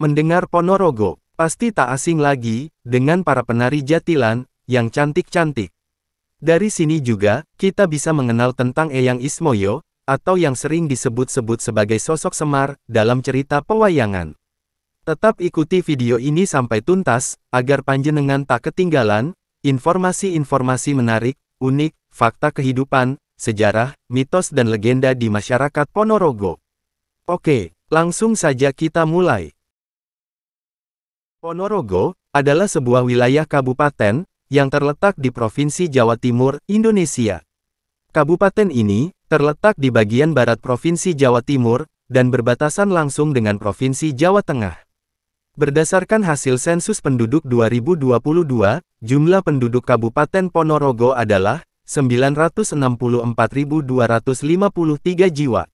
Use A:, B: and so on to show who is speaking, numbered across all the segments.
A: Mendengar Ponorogo, pasti tak asing lagi, dengan para penari jatilan, yang cantik-cantik. Dari sini juga, kita bisa mengenal tentang Eyang Ismoyo, atau yang sering disebut-sebut sebagai sosok semar, dalam cerita pewayangan. Tetap ikuti video ini sampai tuntas, agar panjenengan tak ketinggalan, informasi-informasi menarik, unik, fakta kehidupan, sejarah, mitos dan legenda di masyarakat Ponorogo. Oke, langsung saja kita mulai. Ponorogo adalah sebuah wilayah kabupaten yang terletak di Provinsi Jawa Timur, Indonesia. Kabupaten ini terletak di bagian barat Provinsi Jawa Timur dan berbatasan langsung dengan Provinsi Jawa Tengah. Berdasarkan hasil sensus penduduk 2022, jumlah penduduk Kabupaten Ponorogo adalah 964.253 jiwa.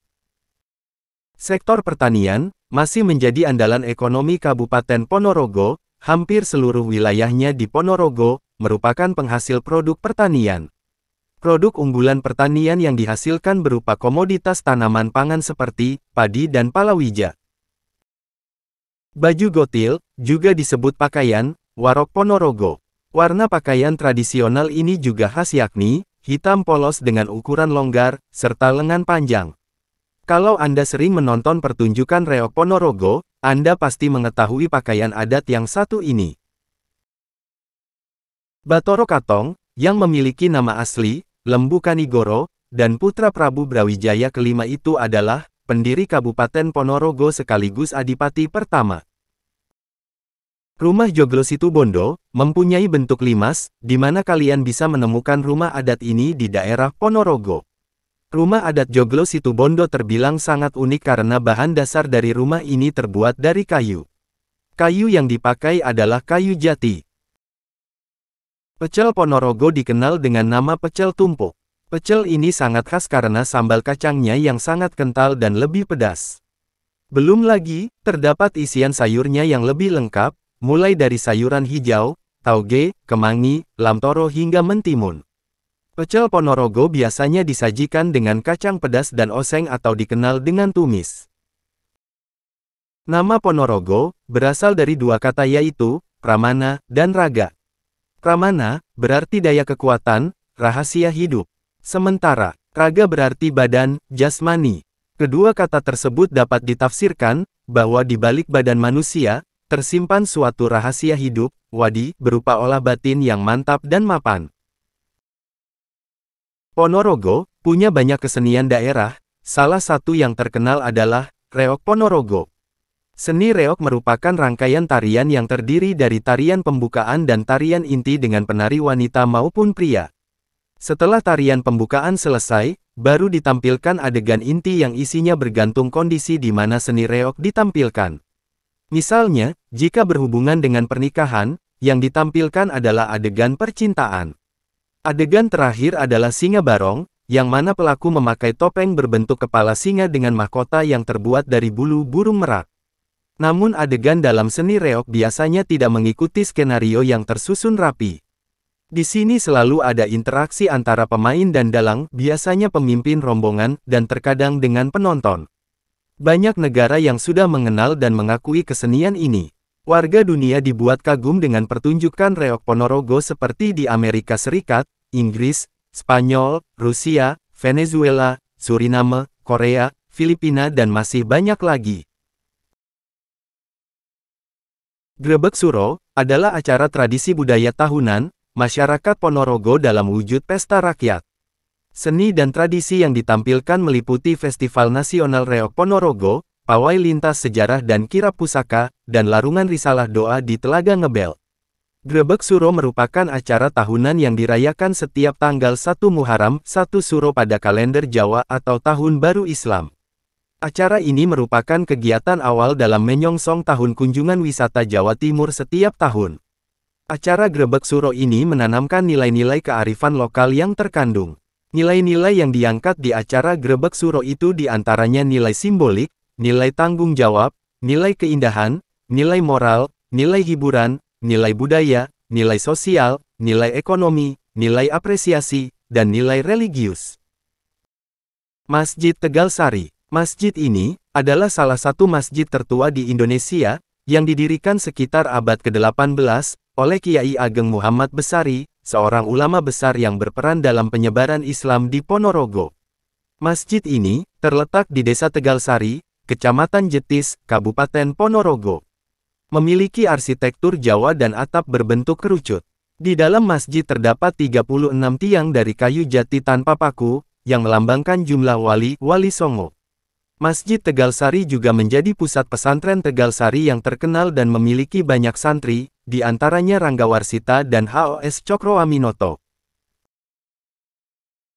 A: Sektor pertanian, masih menjadi andalan ekonomi Kabupaten Ponorogo, hampir seluruh wilayahnya di Ponorogo merupakan penghasil produk pertanian. Produk unggulan pertanian yang dihasilkan berupa komoditas tanaman pangan seperti padi dan palawija. Baju gotil, juga disebut pakaian, warok Ponorogo. Warna pakaian tradisional ini juga khas yakni, hitam polos dengan ukuran longgar, serta lengan panjang. Kalau Anda sering menonton pertunjukan reok Ponorogo, Anda pasti mengetahui pakaian adat yang satu ini. Batoro Katong, yang memiliki nama asli, Lembu Kanigoro, dan putra Prabu Brawijaya kelima itu adalah pendiri Kabupaten Ponorogo sekaligus adipati pertama. Rumah Joglo Situbondo mempunyai bentuk limas, di mana kalian bisa menemukan rumah adat ini di daerah Ponorogo. Rumah adat Joglo Situbondo terbilang sangat unik karena bahan dasar dari rumah ini terbuat dari kayu. Kayu yang dipakai adalah kayu jati. Pecel Ponorogo dikenal dengan nama pecel tumpuk. Pecel ini sangat khas karena sambal kacangnya yang sangat kental dan lebih pedas. Belum lagi, terdapat isian sayurnya yang lebih lengkap, mulai dari sayuran hijau, tauge, kemangi, lamtoro hingga mentimun. Pecel Ponorogo biasanya disajikan dengan kacang pedas dan oseng atau dikenal dengan tumis. Nama Ponorogo berasal dari dua kata yaitu pramana dan raga. Pramana berarti daya kekuatan, rahasia hidup. Sementara raga berarti badan, jasmani. Kedua kata tersebut dapat ditafsirkan bahwa di balik badan manusia tersimpan suatu rahasia hidup, wadi, berupa olah batin yang mantap dan mapan. Ponorogo, punya banyak kesenian daerah, salah satu yang terkenal adalah Reok Ponorogo. Seni reok merupakan rangkaian tarian yang terdiri dari tarian pembukaan dan tarian inti dengan penari wanita maupun pria. Setelah tarian pembukaan selesai, baru ditampilkan adegan inti yang isinya bergantung kondisi di mana seni reok ditampilkan. Misalnya, jika berhubungan dengan pernikahan, yang ditampilkan adalah adegan percintaan. Adegan terakhir adalah singa barong, yang mana pelaku memakai topeng berbentuk kepala singa dengan mahkota yang terbuat dari bulu burung merak. Namun adegan dalam seni reok biasanya tidak mengikuti skenario yang tersusun rapi. Di sini selalu ada interaksi antara pemain dan dalang, biasanya pemimpin rombongan, dan terkadang dengan penonton. Banyak negara yang sudah mengenal dan mengakui kesenian ini. Warga dunia dibuat kagum dengan pertunjukan reok Ponorogo seperti di Amerika Serikat, Inggris, Spanyol, Rusia, Venezuela, Suriname, Korea, Filipina dan masih banyak lagi. Grebek Suro adalah acara tradisi budaya tahunan, masyarakat Ponorogo dalam wujud pesta rakyat. Seni dan tradisi yang ditampilkan meliputi Festival Nasional Reok Ponorogo, pawai lintas sejarah dan kirap pusaka, dan larungan risalah doa di Telaga Ngebel. Grebek Suro merupakan acara tahunan yang dirayakan setiap tanggal 1 Muharram, 1 Suro pada kalender Jawa atau Tahun Baru Islam. Acara ini merupakan kegiatan awal dalam menyongsong tahun kunjungan wisata Jawa Timur setiap tahun. Acara Grebek Suro ini menanamkan nilai-nilai kearifan lokal yang terkandung. Nilai-nilai yang diangkat di acara Grebek Suro itu diantaranya nilai simbolik, nilai tanggung jawab, nilai keindahan, nilai moral, nilai hiburan, nilai budaya, nilai sosial, nilai ekonomi, nilai apresiasi, dan nilai religius. Masjid Tegal Sari Masjid ini adalah salah satu masjid tertua di Indonesia, yang didirikan sekitar abad ke-18 oleh Kiai Ageng Muhammad Besari, seorang ulama besar yang berperan dalam penyebaran Islam di Ponorogo. Masjid ini terletak di Desa Tegal Sari, Kecamatan Jetis, Kabupaten Ponorogo. Memiliki arsitektur Jawa dan atap berbentuk kerucut. Di dalam masjid terdapat 36 tiang dari kayu jati tanpa paku, yang melambangkan jumlah wali, wali songo. Masjid Tegal Sari juga menjadi pusat pesantren Tegal Sari yang terkenal dan memiliki banyak santri, di antaranya Rangga Warsita dan HOS Cokro Aminoto.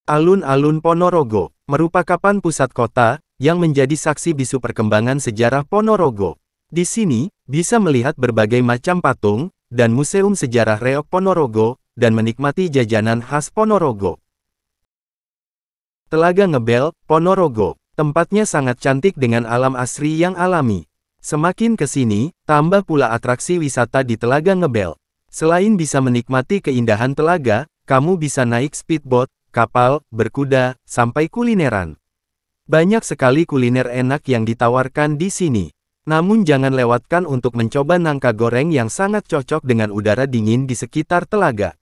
A: Alun-alun Ponorogo merupakan pusat kota yang menjadi saksi bisu perkembangan sejarah Ponorogo. Di sini, bisa melihat berbagai macam patung, dan Museum Sejarah Reok Ponorogo, dan menikmati jajanan khas Ponorogo. Telaga Ngebel, Ponorogo. Tempatnya sangat cantik dengan alam asri yang alami. Semakin ke sini, tambah pula atraksi wisata di Telaga Ngebel. Selain bisa menikmati keindahan telaga, kamu bisa naik speedboat, kapal, berkuda, sampai kulineran. Banyak sekali kuliner enak yang ditawarkan di sini. Namun jangan lewatkan untuk mencoba nangka goreng yang sangat cocok dengan udara dingin di sekitar telaga.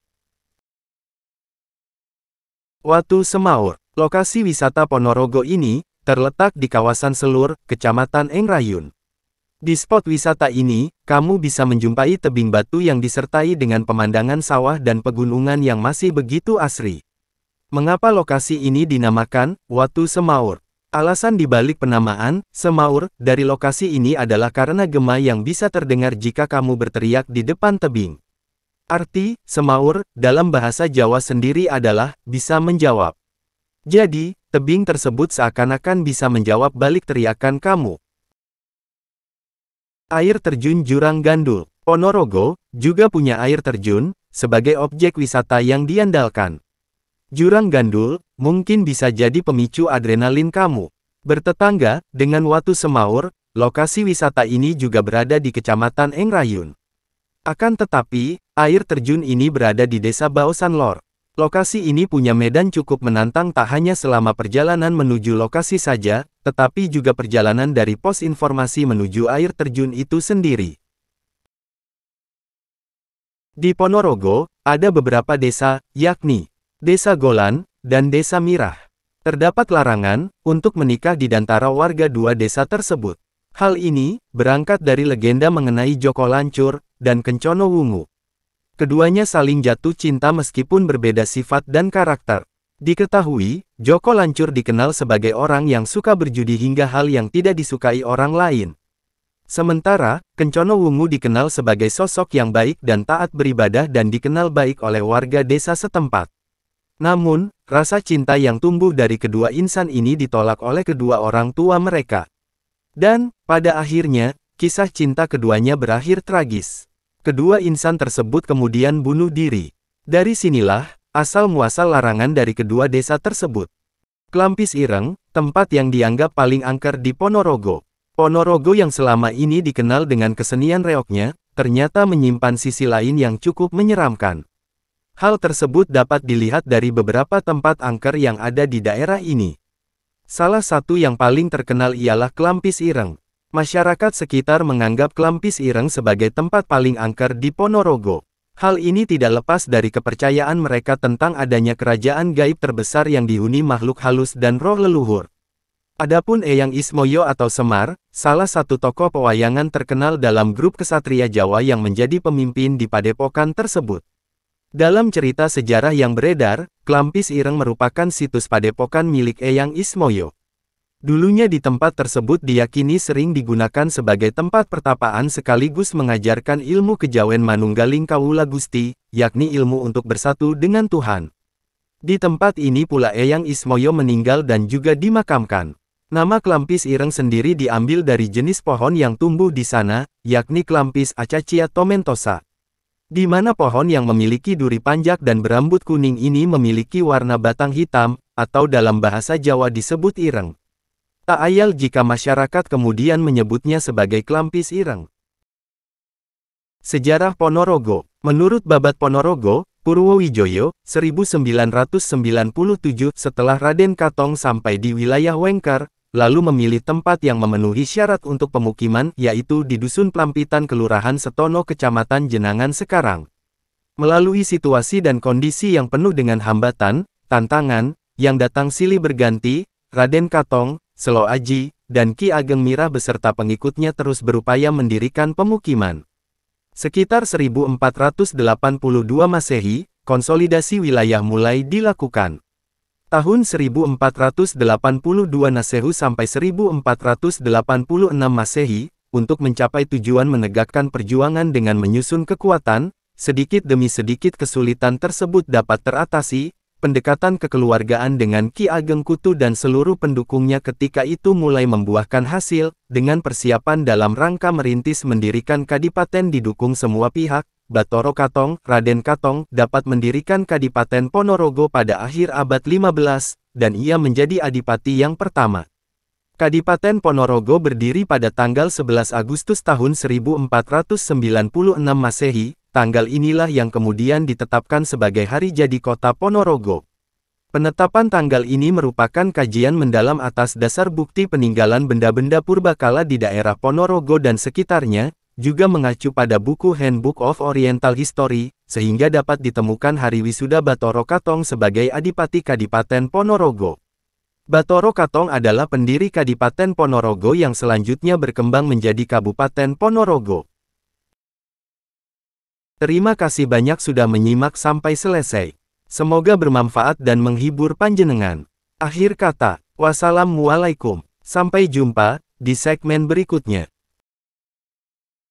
A: Watu Semaur, lokasi wisata Ponorogo ini, terletak di kawasan Selur, Kecamatan Engrayun. Di spot wisata ini, kamu bisa menjumpai tebing batu yang disertai dengan pemandangan sawah dan pegunungan yang masih begitu asri. Mengapa lokasi ini dinamakan Watu Semaur? Alasan dibalik penamaan, Semaur, dari lokasi ini adalah karena gema yang bisa terdengar jika kamu berteriak di depan tebing. Arti, Semaur, dalam bahasa Jawa sendiri adalah, bisa menjawab. Jadi, tebing tersebut seakan-akan bisa menjawab balik teriakan kamu. Air terjun Jurang Gandul, Ponorogo, juga punya air terjun, sebagai objek wisata yang diandalkan. Jurang gandul, mungkin bisa jadi pemicu adrenalin kamu. Bertetangga, dengan Watu Semaur, lokasi wisata ini juga berada di Kecamatan Engrayun. Akan tetapi, air terjun ini berada di Desa Lor. Lokasi ini punya medan cukup menantang tak hanya selama perjalanan menuju lokasi saja, tetapi juga perjalanan dari pos informasi menuju air terjun itu sendiri. Di Ponorogo, ada beberapa desa, yakni Desa Golan, dan Desa Mirah. Terdapat larangan untuk menikah di dantara warga dua desa tersebut. Hal ini berangkat dari legenda mengenai Joko Lancur dan Kencono Wungu. Keduanya saling jatuh cinta meskipun berbeda sifat dan karakter. Diketahui, Joko Lancur dikenal sebagai orang yang suka berjudi hingga hal yang tidak disukai orang lain. Sementara, Kencono Wungu dikenal sebagai sosok yang baik dan taat beribadah dan dikenal baik oleh warga desa setempat. Namun, rasa cinta yang tumbuh dari kedua insan ini ditolak oleh kedua orang tua mereka. Dan, pada akhirnya, kisah cinta keduanya berakhir tragis. Kedua insan tersebut kemudian bunuh diri. Dari sinilah, asal-muasal larangan dari kedua desa tersebut. Klampis Ireng, tempat yang dianggap paling angker di Ponorogo. Ponorogo yang selama ini dikenal dengan kesenian reoknya, ternyata menyimpan sisi lain yang cukup menyeramkan. Hal tersebut dapat dilihat dari beberapa tempat angker yang ada di daerah ini. Salah satu yang paling terkenal ialah Klampis Ireng. Masyarakat sekitar menganggap Klampis Ireng sebagai tempat paling angker di Ponorogo. Hal ini tidak lepas dari kepercayaan mereka tentang adanya kerajaan gaib terbesar yang dihuni makhluk halus dan roh leluhur. Adapun Eyang Ismoyo atau Semar, salah satu tokoh pewayangan terkenal dalam grup kesatria Jawa yang menjadi pemimpin di padepokan tersebut. Dalam cerita sejarah yang beredar, Klampis Ireng merupakan situs padepokan milik Eyang Ismoyo. Dulunya di tempat tersebut diyakini sering digunakan sebagai tempat pertapaan sekaligus mengajarkan ilmu kejawen Manunggaling Kawula Gusti, yakni ilmu untuk bersatu dengan Tuhan. Di tempat ini pula Eyang Ismoyo meninggal dan juga dimakamkan. Nama Klampis Ireng sendiri diambil dari jenis pohon yang tumbuh di sana, yakni Klampis Acacia tomentosa. Di mana pohon yang memiliki duri panjang dan berambut kuning ini memiliki warna batang hitam, atau dalam bahasa Jawa disebut ireng. Tak ayal jika masyarakat kemudian menyebutnya sebagai klampis ireng. Sejarah Ponorogo Menurut Babat Ponorogo, Purwowijoyo, 1997 setelah Raden Katong sampai di wilayah Wengker, lalu memilih tempat yang memenuhi syarat untuk pemukiman, yaitu di Dusun Pelampitan Kelurahan Setono Kecamatan Jenangan sekarang. Melalui situasi dan kondisi yang penuh dengan hambatan, tantangan, yang datang silih berganti, Raden Katong, Selo Aji, dan Ki Ageng Mira beserta pengikutnya terus berupaya mendirikan pemukiman. Sekitar 1482 Masehi, konsolidasi wilayah mulai dilakukan. Tahun 1482 Nasehu sampai 1486 Masehi, untuk mencapai tujuan menegakkan perjuangan dengan menyusun kekuatan, sedikit demi sedikit kesulitan tersebut dapat teratasi, pendekatan kekeluargaan dengan Ki Ageng Kutu dan seluruh pendukungnya ketika itu mulai membuahkan hasil, dengan persiapan dalam rangka merintis mendirikan kadipaten didukung semua pihak, Batoro Katong, Raden Katong, dapat mendirikan Kadipaten Ponorogo pada akhir abad 15, dan ia menjadi adipati yang pertama. Kadipaten Ponorogo berdiri pada tanggal 11 Agustus tahun 1496 Masehi, tanggal inilah yang kemudian ditetapkan sebagai hari jadi kota Ponorogo. Penetapan tanggal ini merupakan kajian mendalam atas dasar bukti peninggalan benda-benda purbakala di daerah Ponorogo dan sekitarnya, juga mengacu pada buku Handbook of Oriental History, sehingga dapat ditemukan hari wisuda Batoro Katong sebagai Adipati Kadipaten Ponorogo. Batoro Katong adalah pendiri Kadipaten Ponorogo yang selanjutnya berkembang menjadi Kabupaten Ponorogo. Terima kasih banyak sudah menyimak sampai selesai. Semoga bermanfaat dan menghibur panjenengan. Akhir kata, wassalamualaikum. Sampai jumpa di segmen berikutnya.